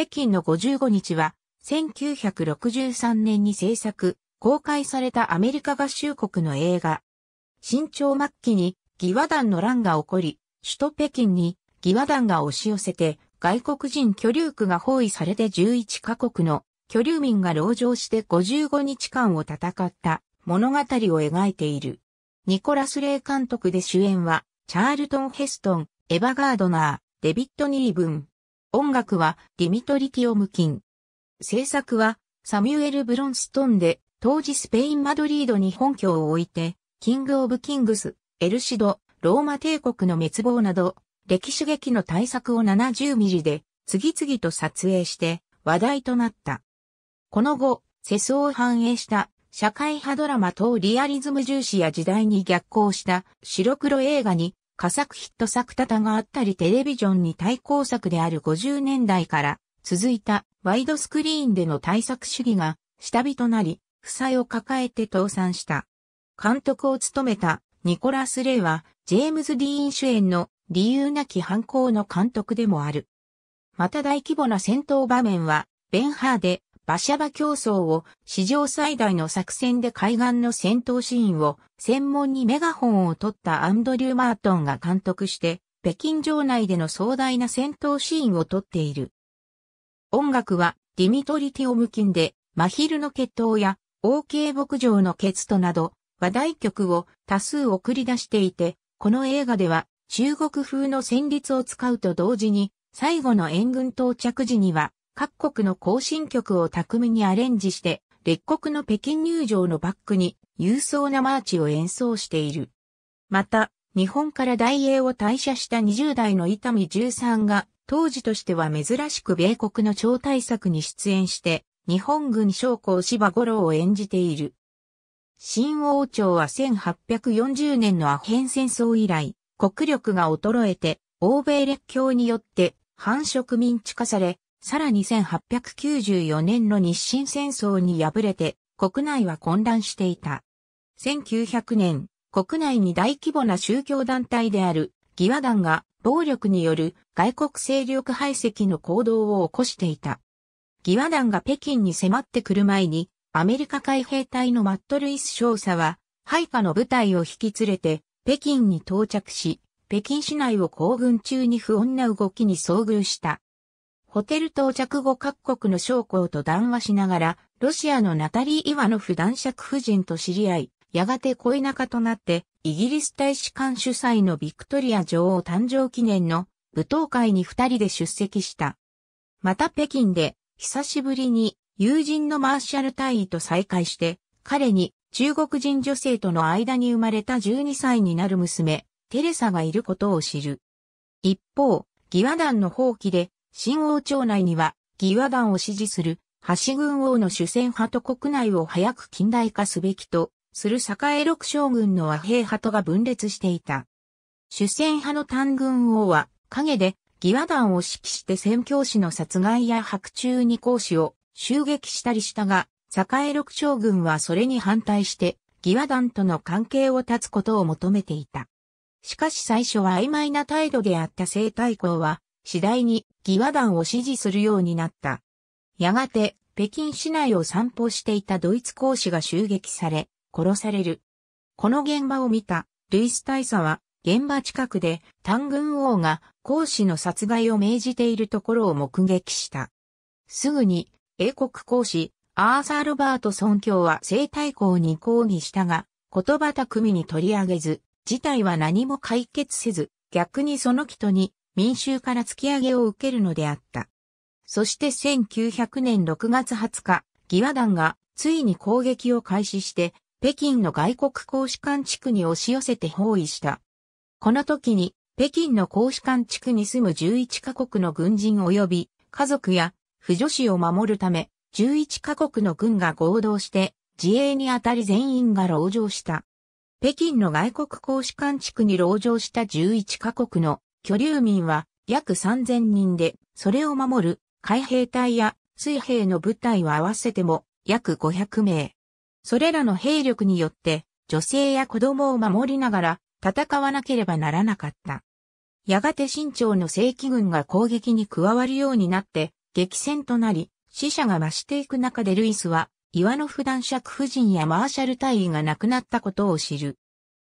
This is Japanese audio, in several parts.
北京の55日は、1963年に制作、公開されたアメリカ合衆国の映画。新潮末期に義和団の乱が起こり、首都北京に義和団が押し寄せて、外国人居留区が包囲されて11カ国の居留民が籠城して55日間を戦った物語を描いている。ニコラス・レイ監督で主演は、チャールトン・ヘストン、エヴァ・ガードナー、デビッド・ニーブン、音楽はディミトリ・ティオムキン。制作はサミュエル・ブロンストンで、当時スペイン・マドリードに本拠を置いて、キング・オブ・キングス、エルシド、ローマ帝国の滅亡など、歴史劇の大作を70ミリで次々と撮影して話題となった。この後、世相を反映した社会派ドラマ等リアリズム重視や時代に逆行した白黒映画に佳作ヒット作多々があったりテレビジョンに対抗策である50年代から続いたワイドスクリーンでの対策主義が下火となり、負債を抱えて倒産した。監督を務めたニコラス・レイはジェームズ・ディーン主演の理由なき犯行の監督でもある。また大規模な戦闘場面は、ベンハーで馬車バ競争を史上最大の作戦で海岸の戦闘シーンを専門にメガホンを取ったアンドリュー・マートンが監督して、北京城内での壮大な戦闘シーンを撮っている。音楽はディミトリ・ティオムキンで、真昼の決闘や、OK 牧場のケツトなど、話題曲を多数送り出していて、この映画では中国風の旋律を使うと同時に、最後の援軍到着時には各国の行進曲を巧みにアレンジして、列国の北京入場のバックに勇壮なマーチを演奏している。また、日本から大英を退社した20代の伊丹十三が、当時としては珍しく米国の超大作に出演して、日本軍将校芝五郎を演じている。新王朝は1840年のアヘン戦争以来、国力が衰えて、欧米列強によって、反植民地化され、さらに1894年の日清戦争に敗れて、国内は混乱していた。1900年、国内に大規模な宗教団体である、義和団が暴力による外国勢力排斥の行動を起こしていた。義和団が北京に迫ってくる前に、アメリカ海兵隊のマット・ルイス少佐は、配下の部隊を引き連れて、北京に到着し、北京市内を行軍中に不穏な動きに遭遇した。ホテル到着後各国の将校と談話しながら、ロシアのナタリー・イワノフ男爵夫人と知り合い、やがて恋仲となって、イギリス大使館主催のビクトリア女王誕生記念の舞踏会に二人で出席した。また北京で、久しぶりに友人のマーシャル大尉と再会して、彼に中国人女性との間に生まれた12歳になる娘、テレサがいることを知る。一方、義和団の放棄で新王朝内には、義和団を支持する、橋軍王の主戦派と国内を早く近代化すべきと、する栄六将軍の和平派とが分裂していた。主戦派の単軍王は、陰で、義和団を指揮して宣教師の殺害や白昼に講師を襲撃したりしたが、栄六将軍はそれに反対して、義和団との関係を断つことを求めていた。しかし最初は曖昧な態度であった西太后は、次第に義和団を支持するようになった。やがて、北京市内を散歩していたドイツ公使が襲撃され、殺される。この現場を見た、ルイス大佐は、現場近くで、単軍王が公使の殺害を命じているところを目撃した。すぐに、英国公使、アーサー・ロバート尊教は生態校に抗議したが、言葉巧みに取り上げず、事態は何も解決せず、逆にその人に民衆から突き上げを受けるのであった。そして1900年6月20日、義和団がついに攻撃を開始して、北京の外国公使館地区に押し寄せて包囲した。この時に、北京の公使館地区に住む11カ国の軍人及び、家族や、婦女子を守るため、11カ国の軍が合同して、自衛にあたり全員が籠城した。北京の外国公使館地区に籠城した11カ国の居留民は約3000人で、それを守る海兵隊や水兵の部隊は合わせても約500名。それらの兵力によって女性や子供を守りながら戦わなければならなかった。やがて新朝の正規軍が攻撃に加わるようになって激戦となり死者が増していく中でルイスは岩の普段爵夫人やマーシャル大尉が亡くなったことを知る。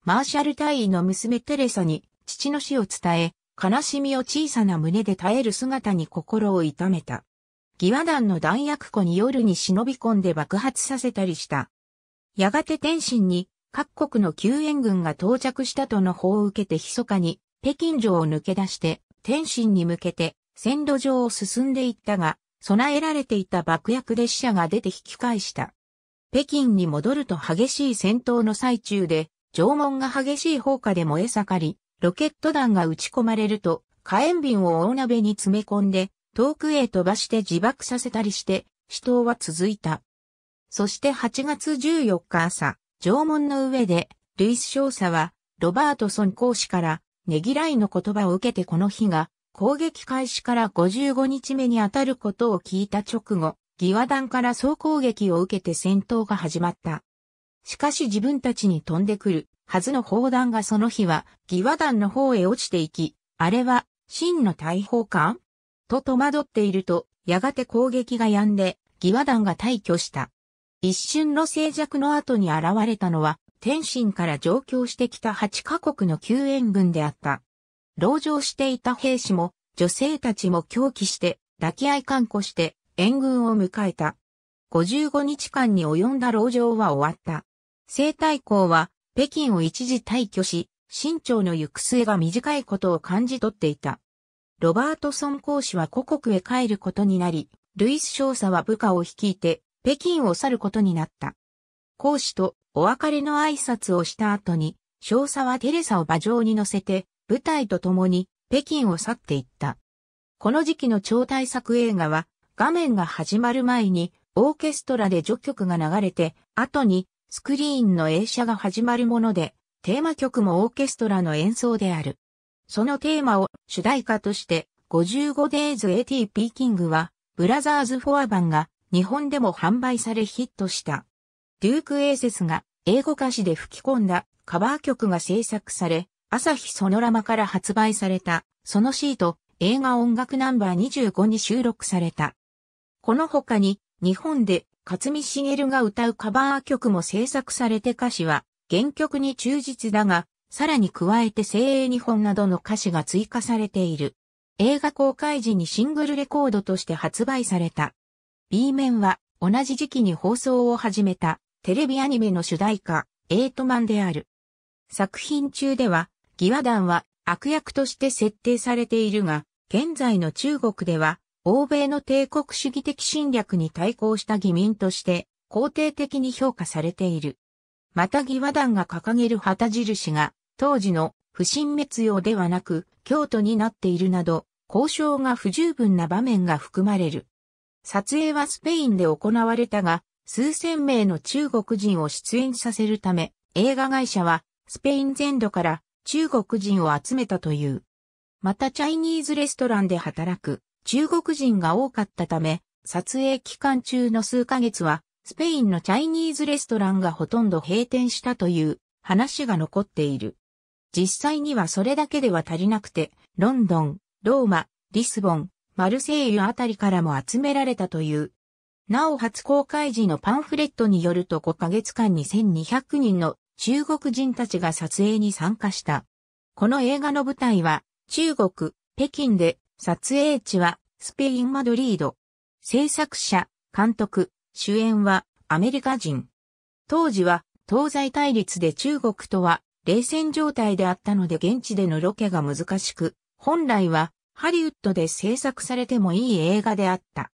マーシャル大尉の娘テレサに父の死を伝え、悲しみを小さな胸で耐える姿に心を痛めた。義和団の弾薬庫に夜に忍び込んで爆発させたりした。やがて天津に各国の救援軍が到着したとの報を受けて密かに北京城を抜け出して天津に向けて線路上を進んでいったが、備えられていた爆薬で死者が出て引き返した。北京に戻ると激しい戦闘の最中で、縄文が激しい放火で燃え盛り、ロケット弾が撃ち込まれると、火炎瓶を大鍋に詰め込んで、遠くへ飛ばして自爆させたりして、死闘は続いた。そして8月14日朝、縄文の上で、ルイス少佐は、ロバートソン講師から、ねぎらいの言葉を受けてこの日が、攻撃開始から55日目にあたることを聞いた直後、義和団から総攻撃を受けて戦闘が始まった。しかし自分たちに飛んでくるはずの砲弾がその日は、義和団の方へ落ちていき、あれは、真の大砲かと戸惑っていると、やがて攻撃が止んで、義和団が退去した。一瞬の静寂の後に現れたのは、天津から上京してきた8カ国の救援軍であった。籠城していた兵士も、女性たちも狂気して、抱き合い看護して、援軍を迎えた。55日間に及んだ籠城は終わった。生態校は、北京を一時退去し、清朝の行く末が短いことを感じ取っていた。ロバートソン公使は故国へ帰ることになり、ルイス少佐は部下を率いて、北京を去ることになった。公使とお別れの挨拶をした後に、少佐はテレサを馬上に乗せて、舞台と共に北京を去っていった。この時期の超大作映画は、画面が始まる前に、オーケストラで序曲が流れて、後にスクリーンの映写が始まるもので、テーマ曲もオーケストラの演奏である。そのテーマを主題歌として 55days AT ピーキングは、ブラザーズ・フォア版が日本でも販売されヒットした。デューク・エーセスが英語歌詞で吹き込んだカバー曲が制作され、朝日ソノラマから発売された、そのシート、映画音楽ナンバー25に収録された。この他に、日本で勝見茂が歌うカバー曲も制作されて歌詞は原曲に忠実だが、さらに加えて精鋭日本などの歌詞が追加されている。映画公開時にシングルレコードとして発売された。B 面は同じ時期に放送を始めたテレビアニメの主題歌、エイトマンである。作品中では、義和団は悪役として設定されているが、現在の中国では欧米の帝国主義的侵略に対抗した義民として肯定的に評価されている。また義和団が掲げる旗印が当時の不審滅用ではなく京都になっているなど交渉が不十分な場面が含まれる。撮影はスペインで行われたが数千名の中国人を出演させるため映画会社はスペイン全土から中国人を集めたという。またチャイニーズレストランで働く中国人が多かったため、撮影期間中の数ヶ月は、スペインのチャイニーズレストランがほとんど閉店したという話が残っている。実際にはそれだけでは足りなくて、ロンドン、ローマ、リスボン、マルセイユあたりからも集められたという。なお初公開時のパンフレットによると5ヶ月間に1200人の中国人たちが撮影に参加した。この映画の舞台は中国、北京で撮影地はスペイン・マドリード。制作者、監督、主演はアメリカ人。当時は東西対立で中国とは冷戦状態であったので現地でのロケが難しく、本来はハリウッドで制作されてもいい映画であった。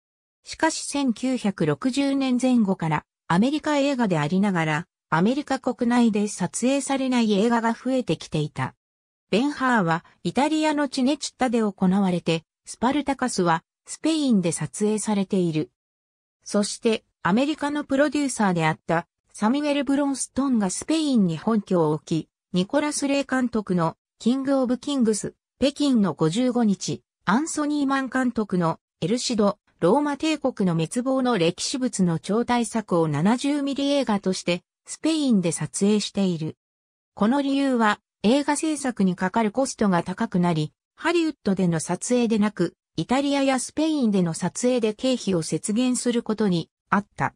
しかし1960年前後からアメリカ映画でありながら、アメリカ国内で撮影されない映画が増えてきていた。ベンハーはイタリアのチネチッタで行われて、スパルタカスはスペインで撮影されている。そしてアメリカのプロデューサーであったサミュエル・ブロンストンがスペインに本拠を置き、ニコラス・レイ監督のキング・オブ・キングス、北京の55日、アンソニー・マン監督のエルシド、ローマ帝国の滅亡の歴史物の超大作を70ミリ映画としてスペインで撮影している。この理由は映画制作にかかるコストが高くなり、ハリウッドでの撮影でなく、イタリアやスペインでの撮影で経費を節減することにあった。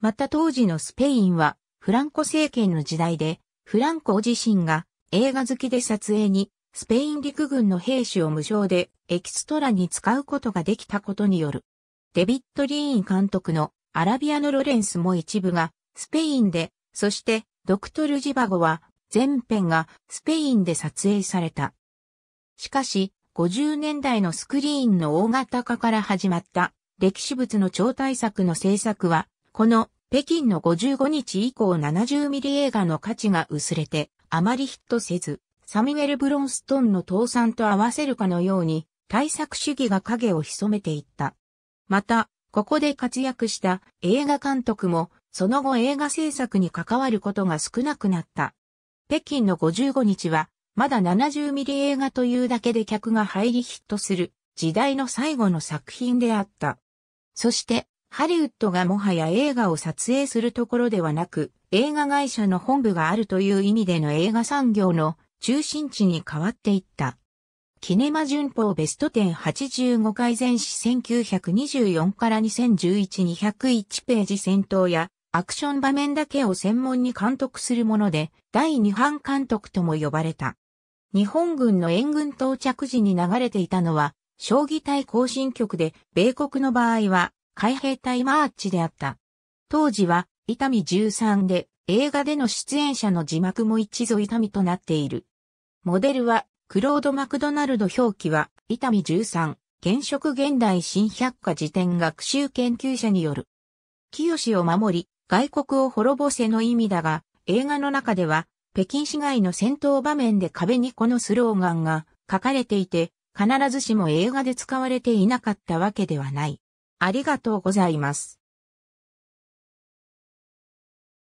また当時のスペインはフランコ政権の時代で、フランコ自身が映画好きで撮影にスペイン陸軍の兵士を無償でエキストラに使うことができたことによる。デビッド・リーン監督のアラビアのロレンスも一部がスペインで、そしてドクトル・ジバゴは全編がスペインで撮影された。しかし、50年代のスクリーンの大型化から始まった歴史物の超大作の制作は、この北京の55日以降7 0ミリ映画の価値が薄れて、あまりヒットせず、サミュエル・ブロンストンの倒産と合わせるかのように、対策主義が影を潜めていった。また、ここで活躍した映画監督も、その後映画制作に関わることが少なくなった。北京の55日は、まだ70ミリ映画というだけで客が入りヒットする時代の最後の作品であった。そして、ハリウッドがもはや映画を撮影するところではなく、映画会社の本部があるという意味での映画産業の中心地に変わっていった。キネマ旬報ベスト10 85回前史1924から2011201ページ戦闘やアクション場面だけを専門に監督するもので、第二班監督とも呼ばれた。日本軍の援軍到着時に流れていたのは、将棋隊行進曲で、米国の場合は、海兵隊マーチであった。当時は、伊丹13で、映画での出演者の字幕も一度伊丹となっている。モデルは、クロード・マクドナルド表記は、伊丹13、現職現代新百科辞典学習研究者による。清を守り、外国を滅ぼせの意味だが、映画の中では、北京市街の戦闘場面で壁にこのスローガンが書かれていて、必ずしも映画で使われていなかったわけではない。ありがとうございます。